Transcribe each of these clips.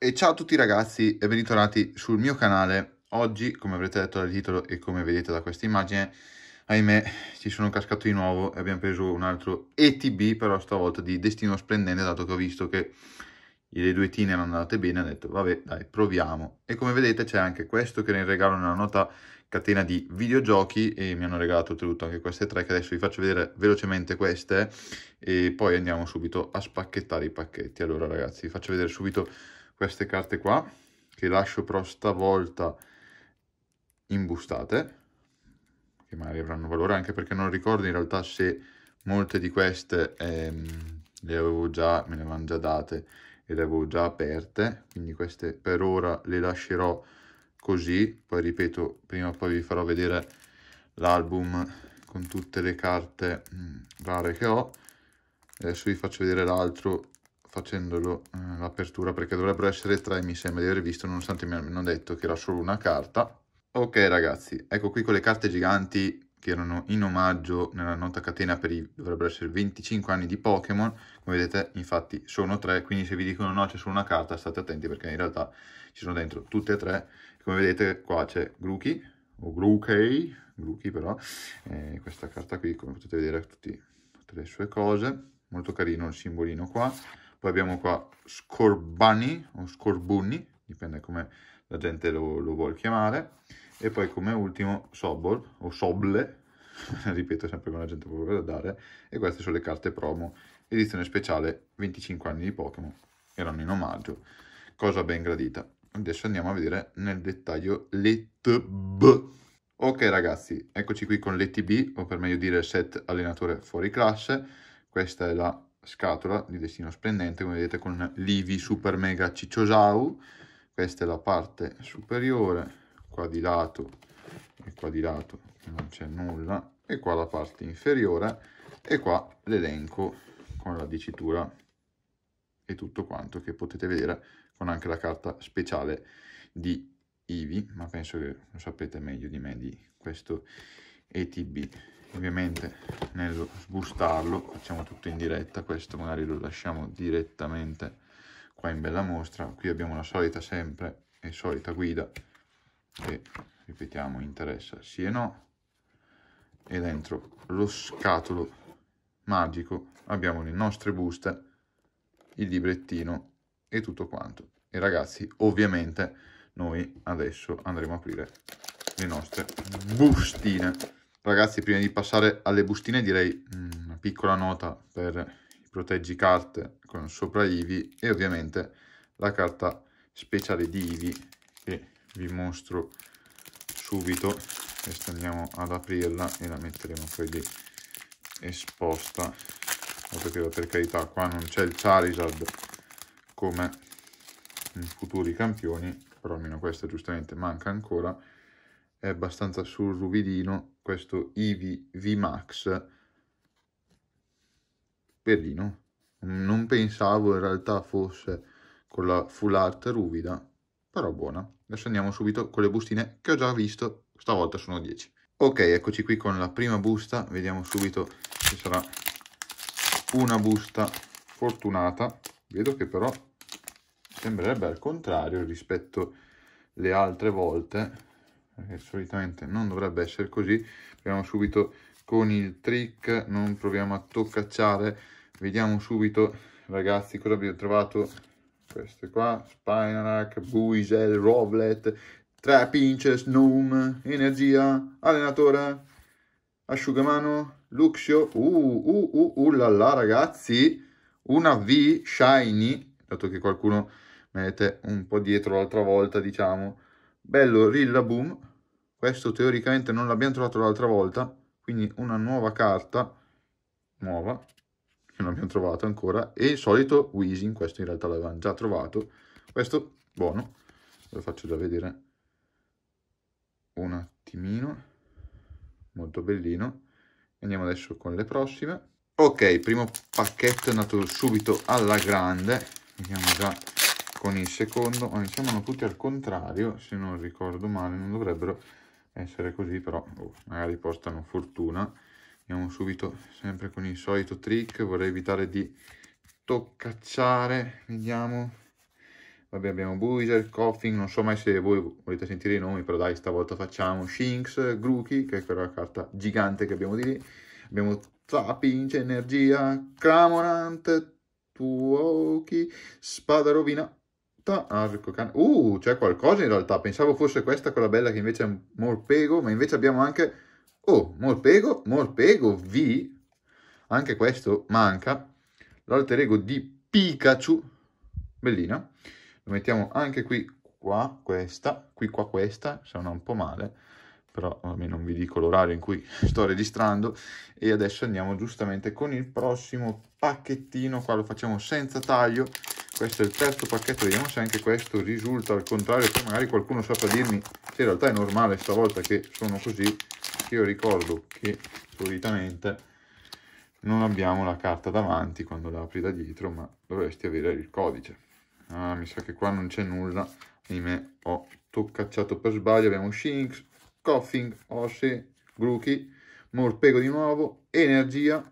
E ciao a tutti ragazzi e bentornati sul mio canale. Oggi, come avrete detto dal titolo e come vedete da questa immagine, ahimè ci sono cascato di nuovo e abbiamo preso un altro ETB, però stavolta di Destino Splendente, dato che ho visto che le due tine erano andate bene, ho detto vabbè dai proviamo. E come vedete c'è anche questo che nel regalo nella nota catena di videogiochi e mi hanno regalato oltretutto anche queste tre che adesso vi faccio vedere velocemente queste e poi andiamo subito a spacchettare i pacchetti. Allora ragazzi vi faccio vedere subito queste carte qua che lascio però stavolta imbustate che magari avranno valore anche perché non ricordo in realtà se molte di queste ehm, le avevo già me le avevano già date e le avevo già aperte quindi queste per ora le lascerò così poi ripeto prima o poi vi farò vedere l'album con tutte le carte mm, rare che ho adesso vi faccio vedere l'altro facendolo eh, l'apertura perché dovrebbero essere tre mi sembra di aver visto nonostante mi hanno detto che era solo una carta ok ragazzi ecco qui con le carte giganti che erano in omaggio nella nota catena per i dovrebbero essere 25 anni di Pokémon come vedete infatti sono tre quindi se vi dicono no c'è solo una carta state attenti perché in realtà ci sono dentro tutte e tre come vedete qua c'è Grookey o Grookey Grookey però eh, questa carta qui come potete vedere ha tutte le sue cose molto carino il simbolino qua poi abbiamo qua Scorbani o Scorbunni, dipende come la gente lo, lo vuole chiamare. E poi come ultimo Sobol o Soble, ripeto sempre come la gente vuole dare. E queste sono le carte promo, edizione speciale 25 anni di Pokémon, erano in omaggio, cosa ben gradita. Adesso andiamo a vedere nel dettaglio l'ETB. Ok ragazzi, eccoci qui con l'ETB, o per meglio dire set allenatore fuori classe. Questa è la scatola di destino splendente, come vedete con l'Ivi Super Mega Cicciosau, questa è la parte superiore, qua di lato e qua di lato non c'è nulla, e qua la parte inferiore, e qua l'elenco con la dicitura e tutto quanto che potete vedere con anche la carta speciale di Ivi, ma penso che lo sapete meglio di me di questo ETB ovviamente nello sbustarlo facciamo tutto in diretta questo magari lo lasciamo direttamente qua in bella mostra qui abbiamo la solita sempre e solita guida che ripetiamo interessa sì e no e dentro lo scatolo magico abbiamo le nostre buste il librettino e tutto quanto e ragazzi ovviamente noi adesso andremo a aprire le nostre bustine Ragazzi, prima di passare alle bustine direi mm, una piccola nota per i proteggi carte con sopra IVI e ovviamente la carta speciale di IVI che vi mostro subito. Questa andiamo ad aprirla e la metteremo poi lì esposta. Perché per carità qua non c'è il Charizard come in futuri campioni, però almeno questa giustamente manca ancora è abbastanza sul ruvidino questo IV V Max perlino Non pensavo in realtà fosse con la full art ruvida, però buona. Adesso andiamo subito con le bustine che ho già visto, stavolta sono 10. Ok, eccoci qui con la prima busta, vediamo subito se sarà una busta fortunata. Vedo che però sembrerebbe al contrario rispetto le altre volte, perché solitamente non dovrebbe essere così proviamo subito con il trick non proviamo a toccacciare vediamo subito ragazzi cosa abbiamo trovato queste qua Spinarak, Buisel, Roblet tre pinches, Noom, Energia, Allenatore Asciugamano, Luxio uh, uh, uh, uh la la ragazzi una V Shiny dato che qualcuno mette un po' dietro l'altra volta diciamo bello Rillaboom questo teoricamente non l'abbiamo trovato l'altra volta, quindi una nuova carta, nuova, che non abbiamo trovato ancora, e il solito Weezing, questo in realtà l'avevamo già trovato, questo buono, ve lo faccio già vedere un attimino, molto bellino, andiamo adesso con le prossime, ok, primo pacchetto è andato subito alla grande, vediamo già con il secondo, oh, diciamo tutti al contrario, se non ricordo male, non dovrebbero essere così, però oh, magari portano fortuna. Andiamo subito sempre con il solito trick, vorrei evitare di toccacciare, vediamo. Vabbè abbiamo Buiser, Coffin, non so mai se voi volete sentire i nomi, però dai stavolta facciamo Shinx, Grookey, che è quella carta gigante che abbiamo di lì. Abbiamo Zapinch, Energia, Cramorant, Tuoki, Spada Rovina, frutta. Uh, c'è qualcosa in realtà. Pensavo fosse questa quella bella che invece è morpego, ma invece abbiamo anche... Oh, morpego, morpego, V. Anche questo manca. L'alter ego di Pikachu. Bellino. Lo mettiamo anche qui, qua, questa. Qui, qua, questa. Sono un po' male. Però almeno non vi dico l'orario in cui sto registrando. E adesso andiamo giustamente con il prossimo pacchettino. Qua lo facciamo senza taglio questo è il terzo pacchetto vediamo se anche questo risulta al contrario poi magari qualcuno saprà dirmi se in realtà è normale stavolta che sono così io ricordo che solitamente non abbiamo la carta davanti quando la apri da dietro ma dovresti avere il codice ah, mi sa che qua non c'è nulla ahimè ho toccacciato per sbaglio abbiamo Shinx, Coughing, Osse, Gruki Morpego di nuovo, Energia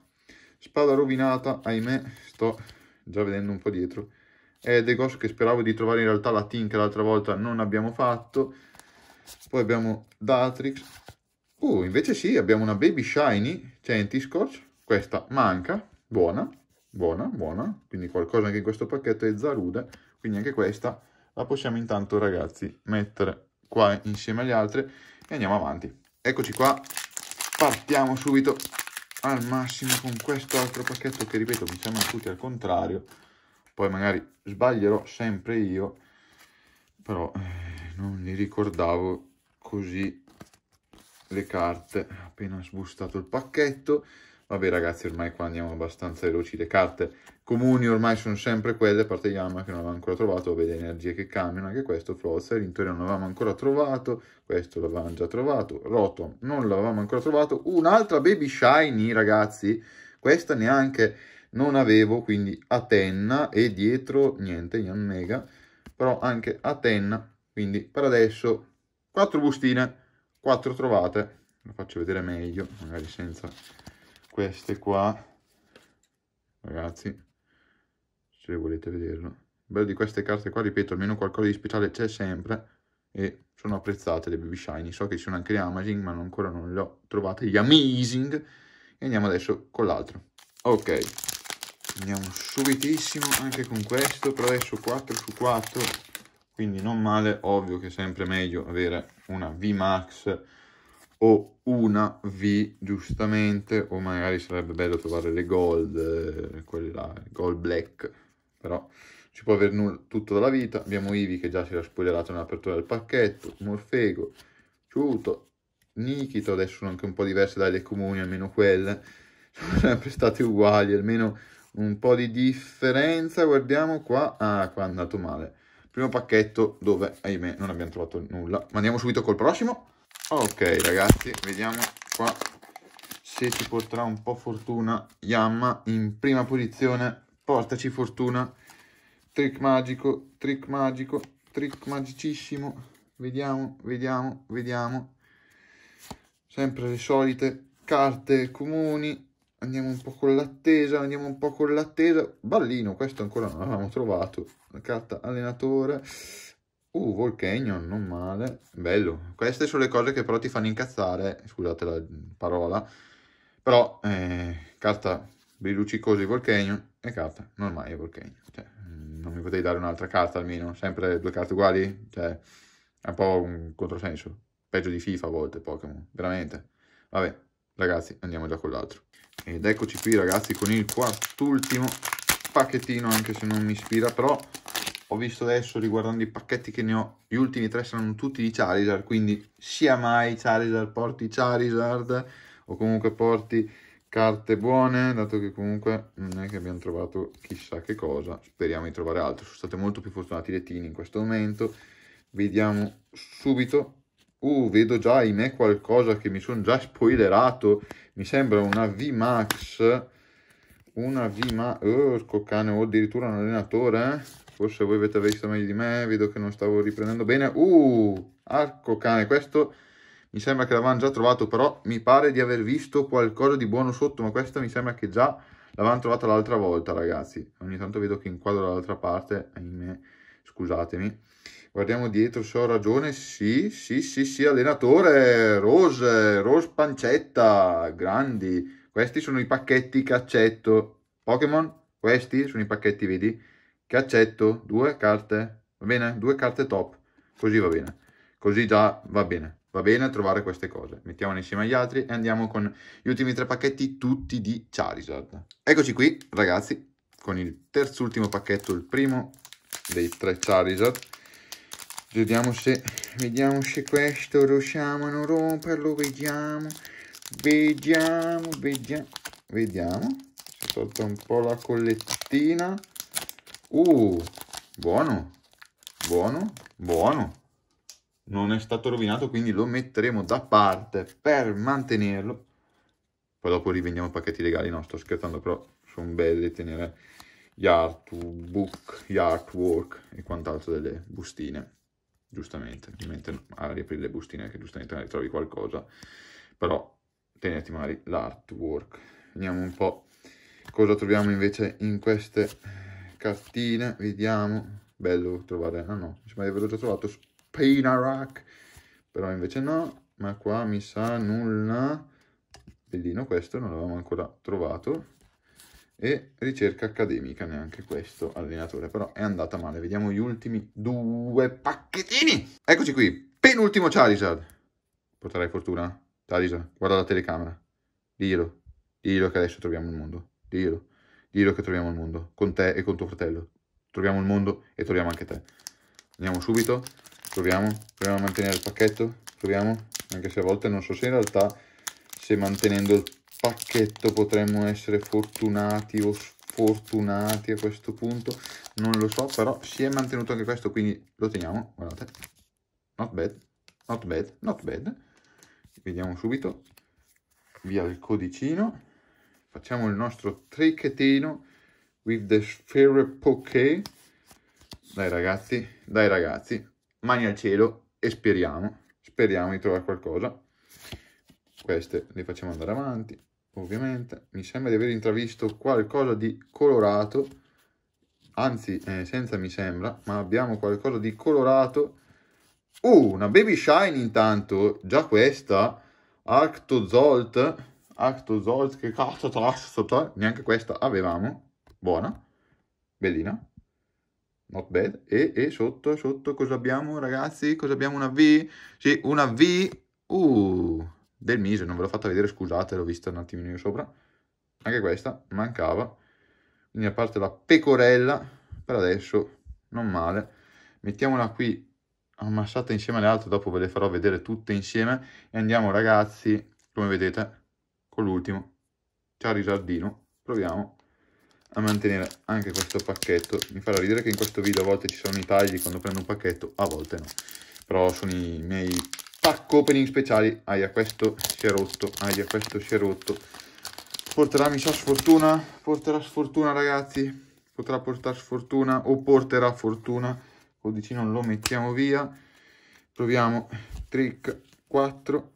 Spada rovinata, ahimè sto già vedendo un po' dietro è The Ghost che speravo di trovare in realtà la team che l'altra volta non abbiamo fatto. Poi abbiamo Datrix. Uh, invece sì, abbiamo una Baby Shiny Centiscorch. Questa manca, buona, buona, buona. Quindi qualcosa anche in questo pacchetto è Zarude. Quindi anche questa la possiamo intanto, ragazzi, mettere qua insieme alle altre e andiamo avanti. Eccoci qua, partiamo subito al massimo con questo altro pacchetto che, ripeto, mi sembra tutti al contrario poi magari sbaglierò sempre io, però eh, non mi ricordavo così le carte, appena sbustato il pacchetto, vabbè ragazzi ormai qua andiamo abbastanza veloci, le carte comuni ormai sono sempre quelle, a parte Yama che non avevamo ancora trovato, vabbè le energie che cambiano, anche questo, Flozzer, l'intorno non l'avevamo ancora trovato, questo l'avevamo già trovato, Rotom non l'avevamo ancora trovato, un'altra Baby Shiny ragazzi, questa neanche non avevo quindi Atenna e dietro niente, Ian Mega, però anche Atenna, quindi per adesso quattro bustine, quattro trovate, lo faccio vedere meglio, magari senza queste qua, ragazzi, se volete vederlo. Il bello di queste carte qua, ripeto, almeno qualcosa di speciale c'è sempre e sono apprezzate le Baby Shiny, so che ci sono anche le Amazing ma ancora non le ho trovate, gli Amazing, e andiamo adesso con l'altro. Ok, andiamo subitissimo anche con questo però adesso 4 su 4 quindi non male ovvio che è sempre meglio avere una V Max o una V giustamente o magari sarebbe bello trovare le gold eh, quelle là gold black però si può avere nulla, tutto dalla vita abbiamo Ivi che già si era spoilerato nell'apertura del pacchetto Morfego Ciuto Nikito adesso sono anche un po' diverse dalle comuni almeno quelle sono sempre state uguali almeno un po' di differenza, guardiamo qua, ah qua è andato male, primo pacchetto dove ahimè non abbiamo trovato nulla, ma andiamo subito col prossimo, ok ragazzi vediamo qua se ci porterà un po' fortuna, Yamma in prima posizione, portaci fortuna, trick magico, trick magico, trick magicissimo, vediamo, vediamo, vediamo, sempre le solite carte comuni, Andiamo un po' con l'attesa, andiamo un po' con l'attesa. Ballino, questo ancora non l'avevamo trovato. La carta allenatore. Uh, Volcanion, non male. Bello. Queste sono le cose che però ti fanno incazzare, scusate la parola, però eh, carta Bilucicosi Volcanion e carta normale Volcanion. Cioè, non mi potevi dare un'altra carta almeno? Sempre due carte uguali? Cioè, è un po' un controsenso. Peggio di FIFA a volte Pokémon, veramente. Vabbè, ragazzi, andiamo già con l'altro. Ed eccoci qui ragazzi con il quart'ultimo pacchettino, anche se non mi ispira, però ho visto adesso riguardando i pacchetti che ne ho, gli ultimi tre saranno tutti di Charizard, quindi sia mai Charizard porti Charizard o comunque porti carte buone, dato che comunque non è che abbiamo trovato chissà che cosa, speriamo di trovare altro, sono state molto più fortunati i tini in questo momento, vediamo subito Uh, vedo già in me qualcosa che mi sono già spoilerato. Mi sembra una VMAX. Una VMAX. Oh, scoccane, o addirittura un allenatore. Eh? Forse voi avete visto meglio di me. Vedo che non stavo riprendendo bene. Uh, arco cane. Questo mi sembra che l'avevano già trovato. Però mi pare di aver visto qualcosa di buono sotto. Ma questo mi sembra che già l'avevano trovata l'altra volta, ragazzi. Ogni tanto vedo che inquadro dall'altra parte. Ahimè scusatemi. Guardiamo dietro se ho ragione, sì, sì, sì, sì, allenatore, Rose, Rose Pancetta, grandi. Questi sono i pacchetti che accetto. Pokémon, questi sono i pacchetti, vedi, che accetto. Due carte, va bene? Due carte top, così va bene. Così già va bene, va bene trovare queste cose. Mettiamole insieme agli altri e andiamo con gli ultimi tre pacchetti tutti di Charizard. Eccoci qui, ragazzi, con il terzo ultimo pacchetto, il primo dei tre Charizard. Vediamo se, vediamo se questo riusciamo a non romperlo, vediamo, vediamo, vediamo, vediamo. Si tolta un po' la collettina. Uh, buono, buono, buono. Non è stato rovinato, quindi lo metteremo da parte per mantenerlo. Poi dopo rivendiamo pacchetti legali, no, sto scherzando, però sono belli tenere Yard, Book, Yardwork e quant'altro delle bustine, giustamente, ovviamente a riaprire le bustine che giustamente ne trovi qualcosa, però tenerti magari l'artwork. Vediamo un po' cosa troviamo invece in queste cartine, vediamo, bello trovare, ah no, mi sembra di aver già trovato Spinarak, però invece no, ma qua mi sa nulla, bellino questo, non l'avevamo ancora trovato, e ricerca accademica, neanche questo allenatore, però è andata male. Vediamo gli ultimi due pacchettini. Eccoci qui, penultimo Charizard. Porterai fortuna? Charizard, guarda la telecamera. Dillo, dillo che adesso troviamo il mondo. Dillo, dillo che troviamo il mondo, con te e con tuo fratello. Troviamo il mondo e troviamo anche te. Andiamo subito, proviamo, proviamo a mantenere il pacchetto, proviamo, anche se a volte non so se in realtà se mantenendo il pacchetto potremmo essere fortunati o sfortunati a questo punto, non lo so, però si è mantenuto anche questo, quindi lo teniamo, guardate, not bad, not bad, not bad, vediamo subito, via il codicino, facciamo il nostro tricchettino with the sphere poké, dai ragazzi, dai ragazzi, mani al cielo e speriamo, speriamo di trovare qualcosa, queste le facciamo andare avanti, ovviamente, mi sembra di aver intravisto qualcosa di colorato, anzi eh, senza mi sembra, ma abbiamo qualcosa di colorato. Uh, una Baby Shine intanto, già questa, Arctozolt, Arctozolt, che cazzo, cazzo, neanche questa avevamo, buona, bellina, not bad, e, e sotto, sotto cosa abbiamo ragazzi? Cosa abbiamo? Una V? Sì, una V, uh, del Mise, non ve l'ho fatta vedere, scusate, l'ho vista un attimino io sopra. Anche questa mancava. Quindi a parte la pecorella, per adesso non male. Mettiamola qui ammassata insieme alle altre, dopo ve le farò vedere tutte insieme. E andiamo ragazzi, come vedete, con l'ultimo. Charizardino. Proviamo a mantenere anche questo pacchetto. Mi farà ridere che in questo video a volte ci sono i tagli quando prendo un pacchetto, a volte no. Però sono i miei pack opening speciali aia questo si è rotto aia questo si è rotto porterà mi sa sfortuna porterà sfortuna ragazzi potrà portare sfortuna o porterà fortuna non lo mettiamo via proviamo trick 4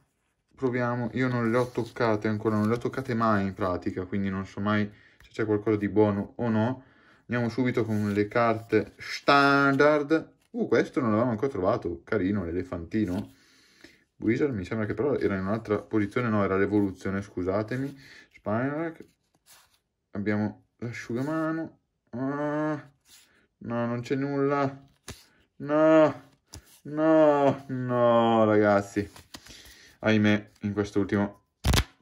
proviamo io non le ho toccate ancora non le ho toccate mai in pratica quindi non so mai se c'è qualcosa di buono o no andiamo subito con le carte standard uh questo non l'avevamo ancora trovato carino l'elefantino Wizard mi sembra che però era in un'altra posizione, no, era l'evoluzione, scusatemi. Spinarak, abbiamo l'asciugamano. Ah, no, non c'è nulla. No, no, no, ragazzi. Ahimè, in quest'ultimo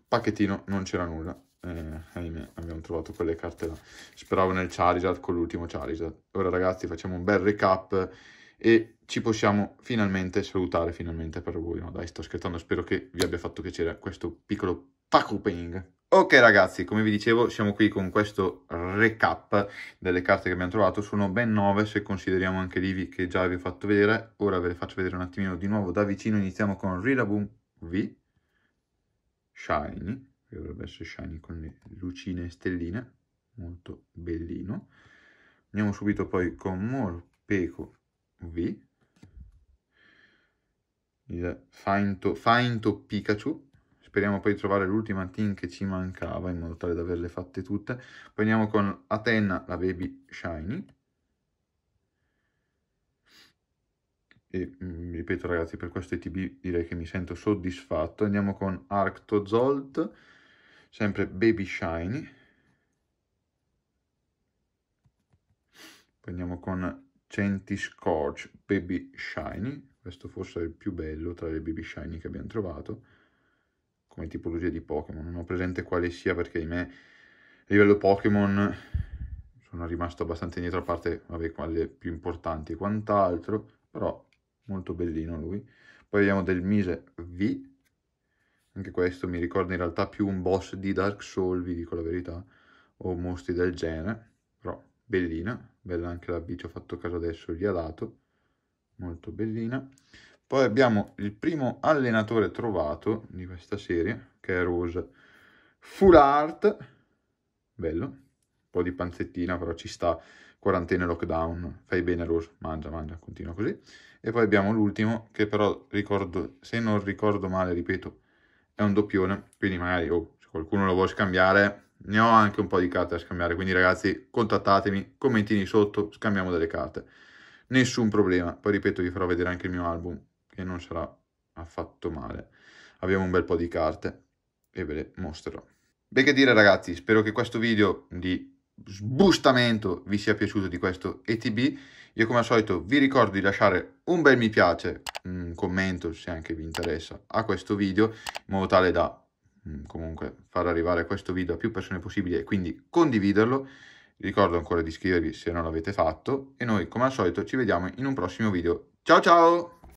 pacchettino non c'era nulla. Eh, ahimè, abbiamo trovato quelle carte là. Speravo nel Charizard con l'ultimo Charizard. Ora ragazzi, facciamo un bel recap e ci possiamo finalmente salutare, finalmente per voi, no dai sto scherzando, spero che vi abbia fatto piacere questo piccolo Ping. Ok ragazzi, come vi dicevo siamo qui con questo recap delle carte che abbiamo trovato, sono ben 9 se consideriamo anche l'Ivi che già vi ho fatto vedere, ora ve le faccio vedere un attimino di nuovo da vicino, iniziamo con Rillaboom V, Shiny, che dovrebbe essere Shiny con le lucine e stelline, molto bellino, andiamo subito poi con Morpeco V, il Find, Pikachu, speriamo poi di trovare l'ultima team che ci mancava in modo tale da averle fatte tutte. Poi andiamo con Atenna, la Baby Shiny. E mm, ripeto ragazzi, per questo ETB direi che mi sento soddisfatto. Andiamo con Arctozolt, sempre Baby Shiny. Poi andiamo con Centi Scorch Baby Shiny, questo forse è il più bello tra le Baby Shiny che abbiamo trovato, come tipologia di Pokémon, non ho presente quale sia perché ahimè a livello Pokémon sono rimasto abbastanza indietro, a parte vabbè, quelle più importanti e quant'altro, però molto bellino lui. Poi abbiamo del Mise V, anche questo mi ricorda in realtà più un boss di Dark Souls, vi dico la verità, o mostri del genere, però bellina, bella anche la bici, ho fatto caso adesso, gli ha dato, molto bellina. Poi abbiamo il primo allenatore trovato di questa serie, che è Rose Full Art, bello, un po' di panzettina, però ci sta, quarantena e lockdown, fai bene Rose, mangia, mangia, continua così. E poi abbiamo l'ultimo, che però ricordo, se non ricordo male, ripeto, è un doppione, quindi magari oh, se qualcuno lo vuole scambiare ne ho anche un po' di carte da scambiare, quindi ragazzi contattatemi, commentini sotto, scambiamo delle carte. Nessun problema, poi ripeto vi farò vedere anche il mio album, che non sarà affatto male. Abbiamo un bel po' di carte e ve le mostrerò. Beh che dire ragazzi, spero che questo video di sbustamento vi sia piaciuto di questo ETB. Io come al solito vi ricordo di lasciare un bel mi piace, un commento se anche vi interessa a questo video, in modo tale da Mm, comunque far arrivare questo video a più persone possibile e quindi condividerlo. Vi ricordo ancora di iscrivervi se non l'avete fatto e noi come al solito ci vediamo in un prossimo video. Ciao ciao!